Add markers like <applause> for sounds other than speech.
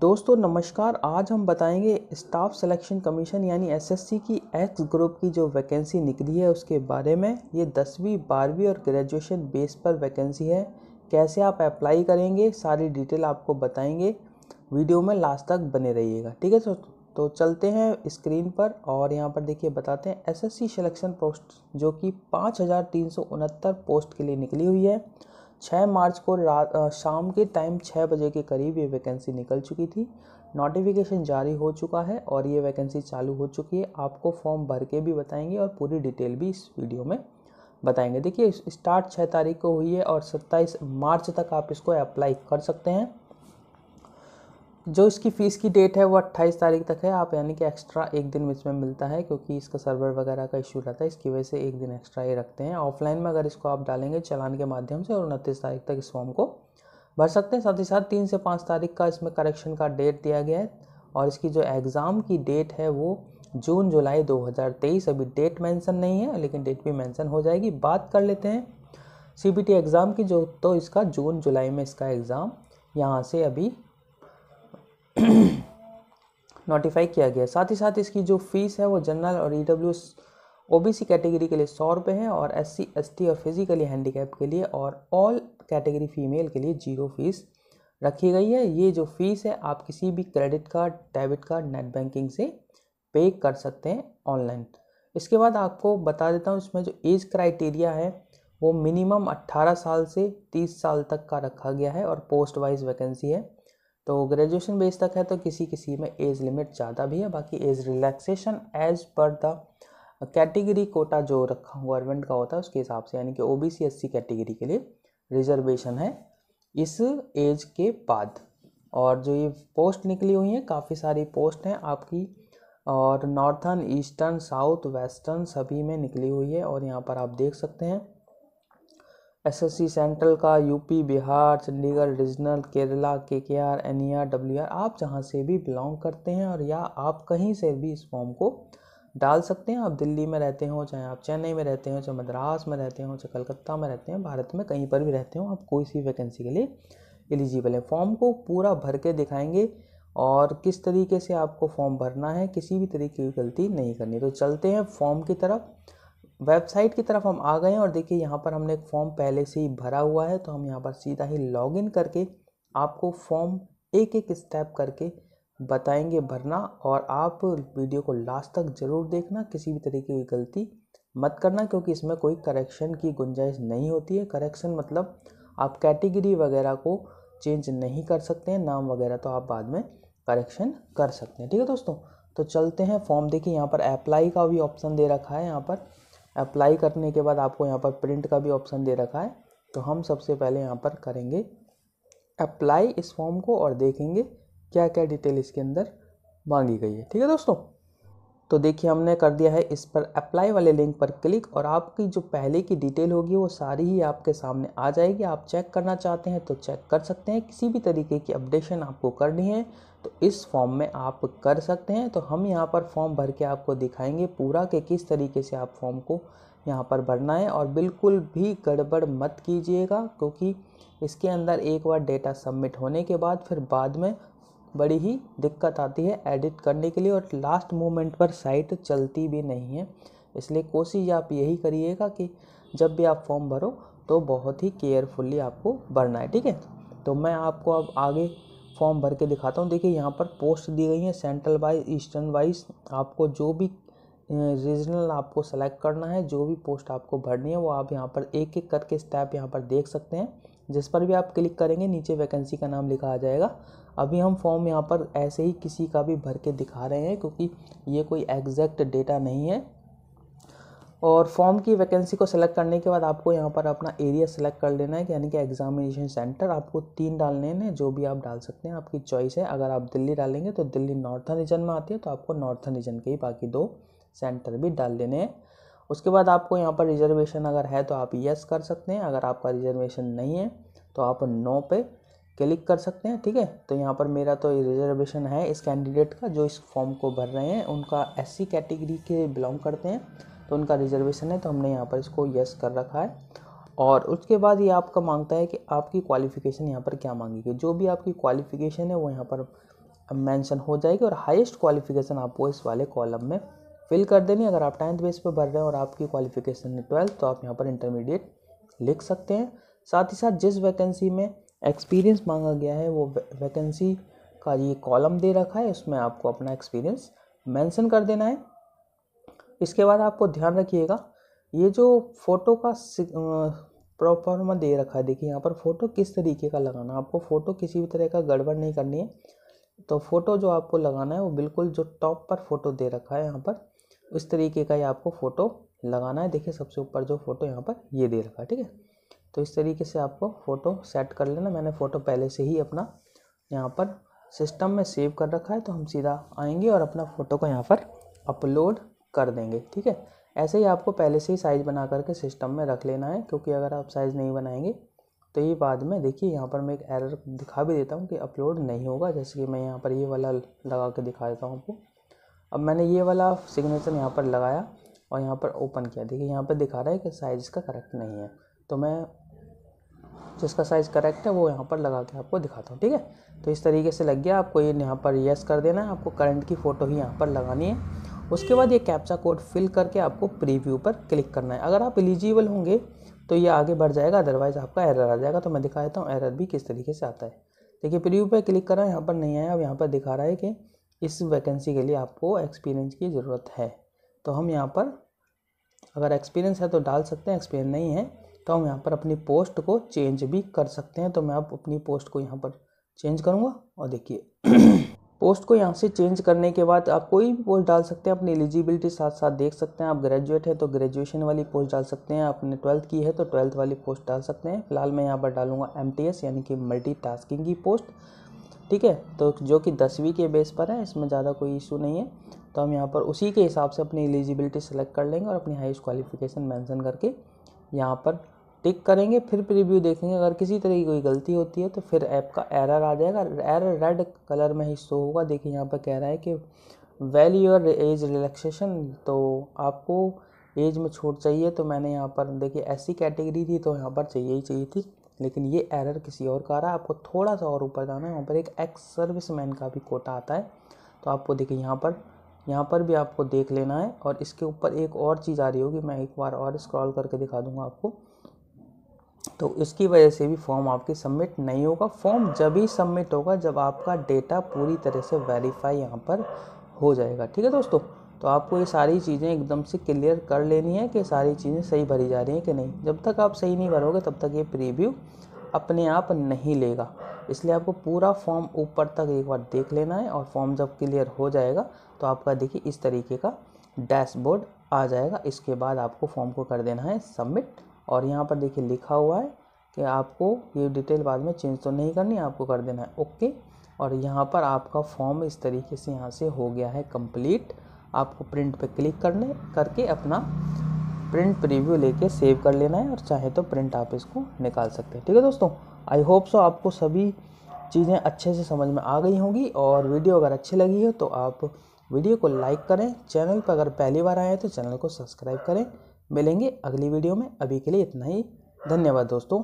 दोस्तों नमस्कार आज हम बताएंगे स्टाफ सिलेक्शन कमीशन यानी एसएससी की एक्स ग्रुप की जो वैकेंसी निकली है उसके बारे में ये दसवीं बारहवीं और ग्रेजुएशन बेस पर वैकेंसी है कैसे आप अप्लाई करेंगे सारी डिटेल आपको बताएंगे वीडियो में लास्ट तक बने रहिएगा ठीक है सर तो चलते हैं स्क्रीन पर और यहाँ पर देखिए बताते हैं एसएससी सिलेक्शन पोस्ट जो कि पाँच पोस्ट के लिए निकली हुई है छः मार्च को रात शाम के टाइम छः बजे के करीब ये वैकेंसी निकल चुकी थी नोटिफिकेशन जारी हो चुका है और ये वैकेंसी चालू हो चुकी है आपको फॉर्म भर के भी बताएंगे और पूरी डिटेल भी इस वीडियो में बताएंगे देखिए स्टार्ट छः तारीख को हुई है और सत्ताईस मार्च तक आप इसको अप्लाई कर सकते हैं जो इसकी फ़ीस की डेट है वो अट्ठाईस तारीख तक है आप यानी कि एक्स्ट्रा एक दिन इसमें मिलता है क्योंकि इसका सर्वर वगैरह का इशू रहता है इसकी वजह से एक दिन एक्स्ट्रा ये रखते हैं ऑफलाइन में अगर इसको आप डालेंगे चलान के माध्यम से और उनतीस तारीख तक इस फॉर्म को भर सकते हैं साथ ही साथ तीन से पाँच तारीख का इसमें करेक्शन का डेट दिया गया है और इसकी जो एग्ज़ाम की डेट है वो जून जुलाई 2023 अभी डेट मेंशन नहीं है लेकिन डेट भी मेंशन हो जाएगी बात कर लेते हैं सीबीटी एग्ज़ाम की जो तो इसका जून जुलाई में इसका एग्ज़ाम यहाँ से अभी नोटिफाई <clears throat> किया गया साथ ही साथ इसकी जो फीस है वो जनरल और ई डब्ल्यू ओबीसी कैटेगरी के लिए सौ रुपये है और एस सी एस टी और फिजिकली हैंडीकैप के लिए और ऑल कैटेगरी फीमेल के लिए जीरो फीस रखी गई है ये जो फीस है आप किसी भी credit card debit card net banking से पे कर सकते हैं ऑनलाइन इसके बाद आपको बता देता हूँ इसमें जो एज क्राइटेरिया है वो मिनिमम 18 साल से 30 साल तक का रखा गया है और पोस्ट वाइज वैकेंसी है तो ग्रेजुएशन बेस तक है तो किसी किसी में एज लिमिट ज़्यादा भी है बाकी एज रिलैक्सेशन एज पर द कैटेगरी कोटा जो रखा गवर्नमेंट का होता है उसके हिसाब से यानी कि O B C S C category के लिए रिजर्वेशन है इस एज के बाद और जो ये पोस्ट निकली हुई हैं काफ़ी सारी पोस्ट हैं आपकी और नॉर्थन ईस्टर्न साउथ वेस्टर्न सभी में निकली हुई है और यहाँ पर आप देख सकते हैं एसएससी सेंट्रल का UP Bihar Chandigarh regional Kerala K K R N E R W R आप जहाँ से भी बिलोंग करते हैं और या आप कहीं से भी इस फॉर्म को डाल सकते हैं आप दिल्ली में रहते हो चाहे आप चेन्नई में रहते हो चाहे मद्रास में रहते हो चाहे कलकत्ता में रहते हैं भारत में कहीं पर भी रहते हो आप कोई सी वैकेंसी के लिए एलिजिबल है फॉर्म को पूरा भर के दिखाएंगे और किस तरीके से आपको फॉर्म भरना है किसी भी तरीके की गलती नहीं करनी तो चलते हैं फॉर्म की तरफ वेबसाइट की तरफ हम आ गए हैं और देखिए यहाँ पर हमने एक फॉर्म पहले से ही भरा हुआ है तो हम यहाँ पर सीधा ही लॉगिन करके आपको फॉर्म एक एक स्टेप करके बताएंगे भरना और आप वीडियो को लास्ट तक ज़रूर देखना किसी भी तरीके की गलती मत करना क्योंकि इसमें कोई करेक्शन की गुंजाइश नहीं होती है करेक्शन मतलब आप कैटेगरी वगैरह को चेंज नहीं कर सकते हैं नाम वगैरह तो आप बाद में करेक्शन कर सकते हैं ठीक है दोस्तों तो चलते हैं फॉर्म देखिए यहाँ पर अप्लाई का भी ऑप्शन दे रखा है यहाँ पर अप्लाई करने के बाद आपको यहाँ पर प्रिंट का भी ऑप्शन दे रखा है तो हम सबसे पहले यहाँ पर करेंगे अप्लाई इस फॉर्म को और देखेंगे क्या क्या डिटेल इसके अंदर मांगी गई है ठीक है दोस्तों तो देखिए हमने कर दिया है इस पर अप्लाई वाले लिंक पर क्लिक और आपकी जो पहले की डिटेल होगी वो सारी ही आपके सामने आ जाएगी आप चेक करना चाहते हैं तो चेक कर सकते हैं किसी भी तरीके की अपडेशन आपको करनी है तो इस फॉर्म में आप कर सकते हैं तो हम यहाँ पर फॉर्म भर के आपको दिखाएंगे पूरा कि किस तरीके से आप फॉर्म को यहाँ पर भरना है और बिल्कुल भी गड़बड़ मत कीजिएगा क्योंकि इसके अंदर एक बार डेटा सबमिट होने के बाद फिर बाद में बड़ी ही दिक्कत आती है एडिट करने के लिए और लास्ट मोमेंट पर साइट चलती भी नहीं है इसलिए कोशिश आप यही करिएगा कि जब भी आप फॉर्म भरो तो बहुत ही केयरफुली आपको भरना है ठीक है तो मैं आपको अब आगे फॉर्म भर के दिखाता हूँ देखिए यहाँ पर पोस्ट दी गई है सेंट्रल वाइज ईस्टर्न वाइज आपको जो भी रीजनल आपको सेलेक्ट करना है जो भी पोस्ट आपको भरनी है वो आप यहाँ पर एक एक करके स्टेप यहाँ पर देख सकते हैं जिस पर भी आप क्लिक करेंगे नीचे वैकेंसी का नाम लिखा आ जाएगा अभी हम फॉर्म यहाँ पर ऐसे ही किसी का भी भर के दिखा रहे हैं क्योंकि ये कोई एग्जैक्ट डेटा नहीं है और फॉर्म की वैकेंसी को सेलेक्ट करने के बाद आपको यहाँ पर अपना एरिया सेलेक्ट कर लेना है यानी कि एग्जामिनेशन सेंटर आपको तीन डालने हैं जो भी आप डाल सकते हैं आपकी चॉइस है अगर आप दिल्ली डालेंगे तो दिल्ली नॉर्थन रीजन में आती है तो आपको नॉर्थन रीजन के ही बाकी दो सेंटर भी डाल लेने हैं उसके बाद आपको यहाँ पर रिजर्वेशन अगर है तो आप यस कर सकते हैं अगर आपका रिजर्वेशन नहीं है तो आप नो पे क्लिक कर सकते हैं ठीक है तो यहाँ पर मेरा तो रिजर्वेशन है इस कैंडिडेट का जो इस फॉर्म को भर रहे हैं उनका एस कैटेगरी के बिलोंग करते हैं तो उनका रिजर्वेशन है तो हमने यहाँ पर इसको यस कर रखा है और उसके बाद ये आपका मांगता है कि आपकी क्वालिफ़िकेशन यहाँ पर क्या मांगेगी जो भी आपकी क्वालिफ़िकेशन है वो यहाँ पर मेंशन हो जाएगी और हाईएस्ट क्वालिफ़िकेशन आपको इस वाले कॉलम में फिल कर देनी अगर आप टेंथ बेस पर भर रहे हैं और आपकी क्वालिफ़िकेशन है ट्वेल्थ तो आप यहाँ पर इंटरमीडिएट लिख सकते हैं साथ ही साथ जिस वैकेंसी में एक्सपीरियंस मांगा गया है वो वैकेंसी का ये कॉलम दे रखा है उसमें आपको अपना एक्सपीरियंस मैंसन कर देना है इसके बाद आपको ध्यान रखिएगा ये जो फ़ोटो का प्रॉपर दे रखा है देखिए यहाँ पर फ़ोटो किस तरीके का लगाना आपको फ़ोटो किसी भी तरह का गड़बड़ नहीं करनी है तो फ़ोटो जो आपको लगाना है वो बिल्कुल जो टॉप पर फ़ोटो दे रखा है यहाँ पर उस तरीके का ही आपको फ़ोटो लगाना है देखिए सबसे ऊपर जो फ़ोटो यहाँ पर ये दे रखा है ठीक है तो इस तरीके से आपको फ़ोटो सेट कर लेना मैंने फ़ोटो पहले से ही अपना यहाँ पर सिस्टम में सेव कर रखा है तो हम सीधा आएंगे और अपना फ़ोटो को यहाँ पर अपलोड कर देंगे ठीक है ऐसे ही आपको पहले से ही साइज़ बना करके सिस्टम में रख लेना है क्योंकि अगर आप साइज़ नहीं बनाएंगे तो ये बाद में देखिए यहाँ पर मैं एक एरर दिखा भी देता हूँ कि अपलोड नहीं होगा जैसे कि मैं यहाँ पर ये वाला लगा के दिखा देता हूँ आपको अब मैंने ये वाला सिग्नेचर यहाँ पर लगाया और यहाँ पर ओपन किया देखिए यहाँ पर दिखा रहा है कि साइज़ इसका करेक्ट नहीं है तो मैं जिसका साइज़ करेक्ट है वो यहाँ पर लगा के आपको दिखाता हूँ ठीक है तो इस तरीके से लग गया आपको ये यहाँ पर येस कर देना है आपको करंट की फ़ोटो ही यहाँ पर लगानी है उसके बाद ये कैप्चा कोड फिल करके आपको प्रीव्यू पर क्लिक करना है अगर आप एलिजिबल होंगे तो ये आगे बढ़ जाएगा अदरवाइज़ आपका एरर आ जाएगा तो मैं दिखा देता हूँ एरर भी किस तरीके से आता है देखिए प्रीव्यू पर क्लिक करा यहाँ पर नहीं आया अब यहाँ पर दिखा रहा है कि इस वैकेंसी के लिए आपको एक्सपीरियंस की ज़रूरत है तो हम यहाँ पर अगर एक्सपीरियंस है तो डाल सकते हैं एक्सपीरियंस नहीं है तो हम यहाँ पर अपनी पोस्ट को चेंज भी कर सकते हैं तो मैं आप अपनी पोस्ट को यहाँ पर चेंज करूँगा और देखिए पोस्ट को यहाँ से चेंज करने के बाद आप कोई भी पोस्ट डाल सकते हैं अपनी एलिजिबिलिटी साथ साथ देख सकते हैं आप ग्रेजुएट है तो ग्रेजुएशन वाली पोस्ट डाल सकते हैं आपने ट्वेल्थ की है तो ट्वेल्थ वाली पोस्ट डाल सकते हैं फिलहाल मैं यहाँ पर डालूंगा एम यानी कि मल्टी की पोस्ट ठीक है तो जो कि दसवीं के बेस पर है इसमें ज़्यादा कोई इशू नहीं है तो हम यहाँ पर उसी के हिसाब से अपनी एलिजिबिलिटी सेलेक्ट कर लेंगे और अपनी हाइस्ट क्वालिफिकेशन मैंसन करके यहाँ पर टिक करेंगे फिर प्रीव्यू देखेंगे अगर किसी तरह की कोई गलती होती है तो फिर ऐप का एरर आ जाएगा एरर रेड कलर में ही शो होगा देखिए यहाँ पर कह रहा है कि वेल यूर एज रिलैक्सेशन तो आपको एज में छूट चाहिए तो मैंने यहाँ पर देखिए ऐसी कैटेगरी थी तो यहाँ पर चाहिए ही चाहिए थी लेकिन ये एरर किसी और का आ रहा है आपको थोड़ा सा और ऊपर जाना है वहाँ पर एक एक्स सर्विस मैन का भी कोटा आता है तो आपको देखिए यहाँ पर यहाँ पर भी आपको देख लेना है और इसके ऊपर एक और चीज़ आ रही होगी मैं एक बार और स्क्रॉल करके दिखा दूँगा आपको तो इसकी वजह से भी फॉर्म आपकी सबमिट नहीं होगा फॉर्म जब ही सबमिट होगा जब आपका डेटा पूरी तरह से वेरीफाई यहाँ पर हो जाएगा ठीक है दोस्तों तो आपको ये सारी चीज़ें एकदम से क्लियर कर लेनी है कि सारी चीज़ें सही भरी जा रही हैं कि नहीं जब तक आप सही नहीं भरोगे तब तक ये प्रीव्यू अपने आप नहीं लेगा इसलिए आपको पूरा फॉर्म ऊपर तक एक बार देख लेना है और फॉर्म जब क्लियर हो जाएगा तो आपका देखिए इस तरीके का डैशबोर्ड आ जाएगा इसके बाद आपको फॉर्म को कर देना है सबमिट और यहाँ पर देखिए लिखा हुआ है कि आपको ये डिटेल बाद में चेंज तो नहीं करनी आपको कर देना है ओके और यहाँ पर आपका फॉर्म इस तरीके से यहाँ से हो गया है कंप्लीट आपको प्रिंट पे क्लिक करने करके अपना प्रिंट प्रीव्यू लेके सेव कर लेना है और चाहे तो प्रिंट आप इसको निकाल सकते हैं ठीक है दोस्तों आई होप सो आपको सभी चीज़ें अच्छे से समझ में आ गई होंगी और वीडियो अगर अच्छी लगी हो तो आप वीडियो को लाइक करें चैनल पर अगर पहली बार आए तो चैनल को सब्सक्राइब करें मिलेंगे अगली वीडियो में अभी के लिए इतना ही धन्यवाद दोस्तों